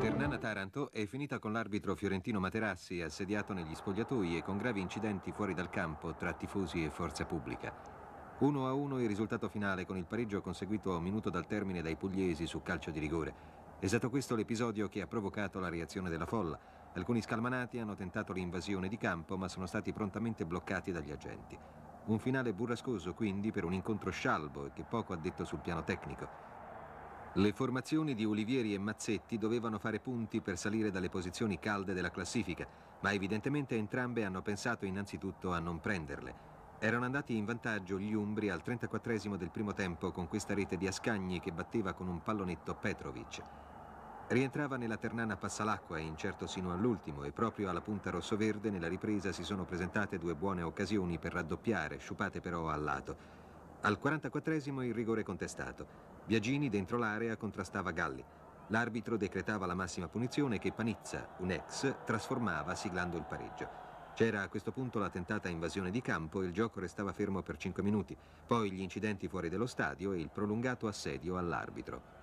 Ternana Taranto è finita con l'arbitro Fiorentino Materassi assediato negli spogliatoi e con gravi incidenti fuori dal campo tra tifosi e forza pubblica. 1 a 1 il risultato finale con il pareggio conseguito a un minuto dal termine dai pugliesi su calcio di rigore. È stato questo l'episodio che ha provocato la reazione della folla. Alcuni scalmanati hanno tentato l'invasione di campo ma sono stati prontamente bloccati dagli agenti. Un finale burrascoso quindi per un incontro scialbo e che poco ha detto sul piano tecnico. Le formazioni di Olivieri e Mazzetti dovevano fare punti per salire dalle posizioni calde della classifica, ma evidentemente entrambe hanno pensato innanzitutto a non prenderle. Erano andati in vantaggio gli Umbri al 34 del primo tempo con questa rete di Ascagni che batteva con un pallonetto Petrovic. Rientrava nella ternana Passalacqua, incerto sino all'ultimo, e proprio alla punta rossoverde nella ripresa si sono presentate due buone occasioni per raddoppiare, sciupate però al lato. Al 44esimo il rigore contestato. Biagini dentro l'area contrastava Galli. L'arbitro decretava la massima punizione che Panizza, un ex, trasformava siglando il pareggio. C'era a questo punto la tentata invasione di campo e il gioco restava fermo per 5 minuti, poi gli incidenti fuori dello stadio e il prolungato assedio all'arbitro.